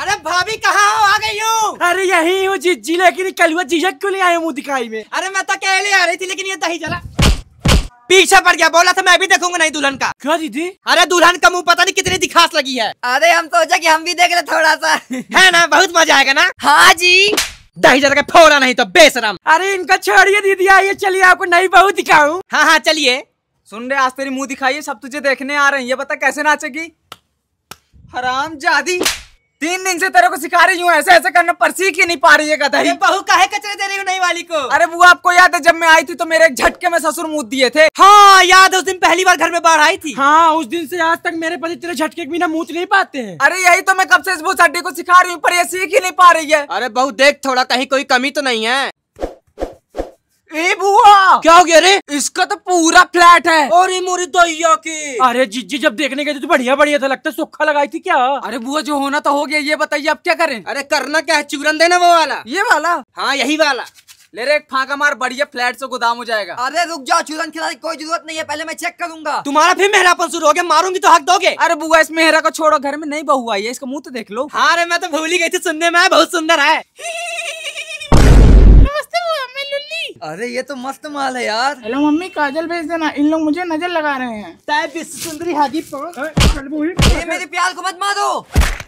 अरे भाभी कहाँ हो आ गई हो अरे यही हूँ जीजी लेकिन कल हुआ जीजा क्यों नहीं आये मुँह दिखाई में अरे मैं तो अकेले आ रही थी लेकिन ये दही जला पीछे पड़ गया बोला था मैं भी देखूंगा नहीं दुल्हन का क्या दीदी अरे दुल्हन का मुंह पता नहीं कितनी दिखास लगी है अरे हम सोचा कि हम भी देख रहे थोड़ा सा है ना बहुत मजा आएगा ना हाँ जी दही जला का फोड़ा नहीं तो बेसरम अरे इनका छोड़िए दीदी आइए चलिए आपको नई बहू दिखाऊँ हाँ हाँ चलिए सुन रहे आज तेरी मुँह दिखाइए सब तुझे देखने आ रही है पता कैसे नाचेगी हराम जादी तीन दिन से तेरे को सिखा रही हूँ ऐसे ऐसे करना पर सीख ही नहीं पा रही है कथा बहू काहे कचरे दे रही हूँ नई वाली को अरे वो आपको याद है जब मैं आई थी तो मेरे एक झटके में ससुर मुद दिए थे हाँ याद है उस दिन पहली बार घर में बाढ़ आई थी हाँ उस दिन से आज तक मेरे पति तेरे झटके के बिना मूत नहीं पाते हैं अरे यही तो मैं कब से इस भूसड्डी को सिखा रही हूँ पर ये सीख ही नहीं पा रही है अरे बहू देख थोड़ा कहीं कोई कमी तो नहीं है क्या हो गया अरे इसका तो पूरा फ्लैट है और ये मोरी तो की अरे जीजी जब देखने गए तो बढ़िया बढ़िया था लगता है सुखा लगाई थी क्या अरे बुआ जो होना तो हो गया ये बताइए आप क्या करें अरे करना क्या है चूरन देना वो वाला ये वाला हाँ यही वाला ले रे एक फाका मार बढ़िया फ्लैट से गोदाम हो जाएगा अरे रुक जाओ चूरन खिलाड़ी कोई जरूरत नहीं है पहले मैं चेक करूंगा तुम्हारा फिर मेहरापन शुरू हो गया मारूंगी तो हक दोगे अरे बुआ इस मेहरा को छोड़ो घर में नहीं बहू आई है इसका मुंह तो देख लो हाँ अरे मैं तो भूल ही गई थी सुनने में बहुत सुंदर है अरे ये तो मस्त माल है यार हेलो मम्मी काजल भेज देना इन लोग मुझे नजर लगा रहे हैं सुंदरी हाजी मेरे प्यार को मत मारो